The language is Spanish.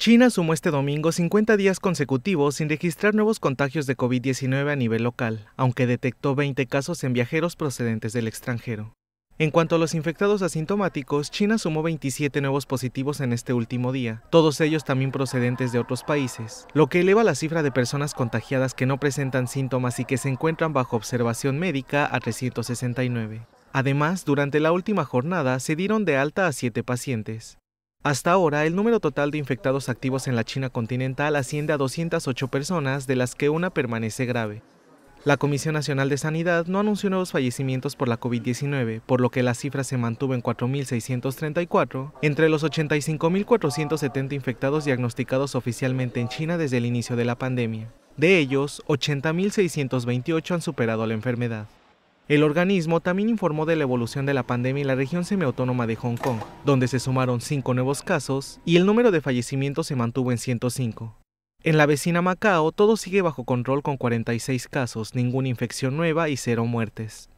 China sumó este domingo 50 días consecutivos sin registrar nuevos contagios de COVID-19 a nivel local, aunque detectó 20 casos en viajeros procedentes del extranjero. En cuanto a los infectados asintomáticos, China sumó 27 nuevos positivos en este último día, todos ellos también procedentes de otros países, lo que eleva la cifra de personas contagiadas que no presentan síntomas y que se encuentran bajo observación médica a 369. Además, durante la última jornada se dieron de alta a 7 pacientes. Hasta ahora, el número total de infectados activos en la China continental asciende a 208 personas, de las que una permanece grave. La Comisión Nacional de Sanidad no anunció nuevos fallecimientos por la COVID-19, por lo que la cifra se mantuvo en 4.634, entre los 85.470 infectados diagnosticados oficialmente en China desde el inicio de la pandemia. De ellos, 80.628 han superado la enfermedad. El organismo también informó de la evolución de la pandemia en la región semiautónoma de Hong Kong, donde se sumaron cinco nuevos casos y el número de fallecimientos se mantuvo en 105. En la vecina Macao todo sigue bajo control con 46 casos, ninguna infección nueva y cero muertes.